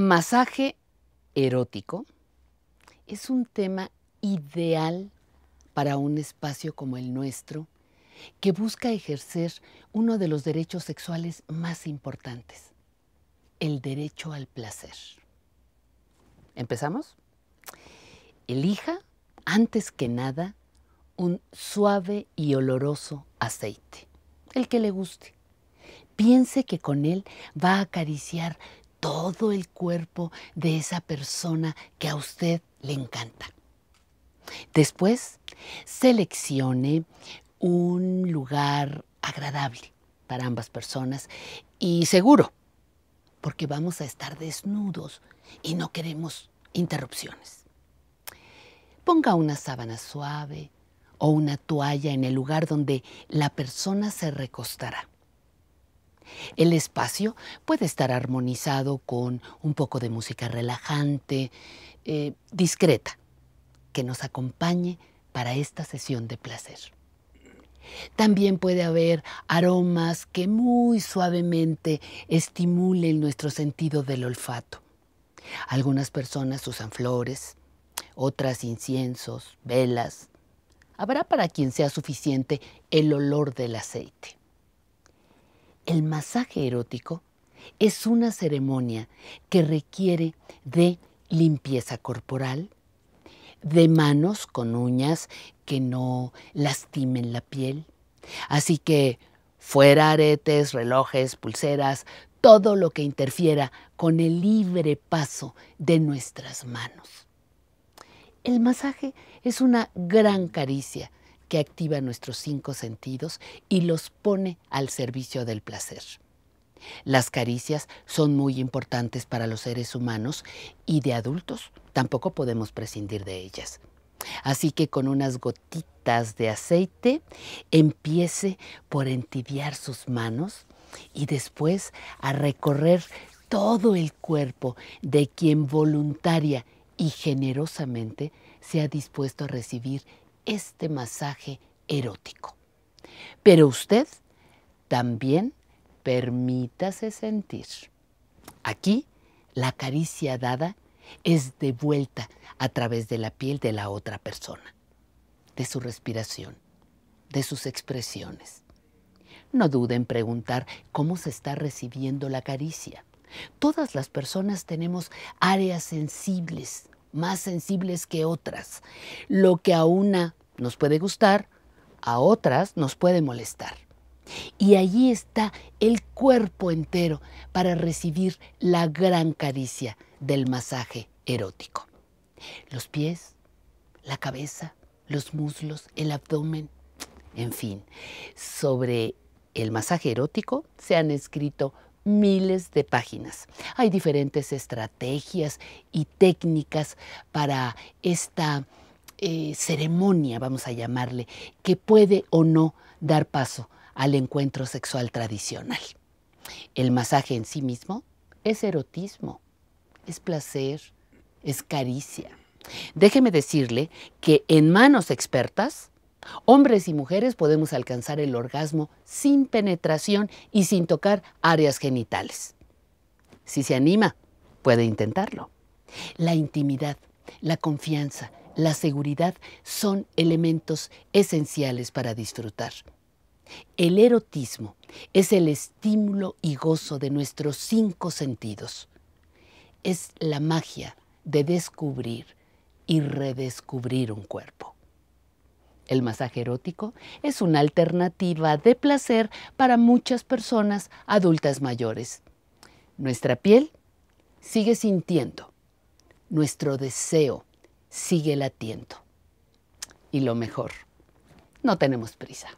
Masaje erótico es un tema ideal para un espacio como el nuestro que busca ejercer uno de los derechos sexuales más importantes, el derecho al placer. ¿Empezamos? Elija, antes que nada, un suave y oloroso aceite, el que le guste. Piense que con él va a acariciar todo el cuerpo de esa persona que a usted le encanta. Después, seleccione un lugar agradable para ambas personas y seguro, porque vamos a estar desnudos y no queremos interrupciones. Ponga una sábana suave o una toalla en el lugar donde la persona se recostará. El espacio puede estar armonizado con un poco de música relajante, eh, discreta, que nos acompañe para esta sesión de placer. También puede haber aromas que muy suavemente estimulen nuestro sentido del olfato. Algunas personas usan flores, otras inciensos, velas. Habrá para quien sea suficiente el olor del aceite. El masaje erótico es una ceremonia que requiere de limpieza corporal, de manos con uñas que no lastimen la piel. Así que fuera aretes, relojes, pulseras, todo lo que interfiera con el libre paso de nuestras manos. El masaje es una gran caricia que activa nuestros cinco sentidos y los pone al servicio del placer. Las caricias son muy importantes para los seres humanos y de adultos tampoco podemos prescindir de ellas. Así que con unas gotitas de aceite empiece por entibiar sus manos y después a recorrer todo el cuerpo de quien voluntaria y generosamente se ha dispuesto a recibir este masaje erótico. Pero usted también permítase sentir. Aquí la caricia dada es devuelta a través de la piel de la otra persona, de su respiración, de sus expresiones. No duden en preguntar cómo se está recibiendo la caricia. Todas las personas tenemos áreas sensibles, más sensibles que otras. Lo que a una nos puede gustar, a otras nos puede molestar. Y allí está el cuerpo entero para recibir la gran caricia del masaje erótico. Los pies, la cabeza, los muslos, el abdomen, en fin. Sobre el masaje erótico se han escrito miles de páginas. Hay diferentes estrategias y técnicas para esta eh, ceremonia, vamos a llamarle, que puede o no dar paso al encuentro sexual tradicional. El masaje en sí mismo es erotismo, es placer, es caricia. Déjeme decirle que en manos expertas, hombres y mujeres podemos alcanzar el orgasmo sin penetración y sin tocar áreas genitales. Si se anima, puede intentarlo. La intimidad, la confianza, la seguridad son elementos esenciales para disfrutar. El erotismo es el estímulo y gozo de nuestros cinco sentidos. Es la magia de descubrir y redescubrir un cuerpo. El masaje erótico es una alternativa de placer para muchas personas adultas mayores. Nuestra piel sigue sintiendo, nuestro deseo sigue latiendo. Y lo mejor, no tenemos prisa.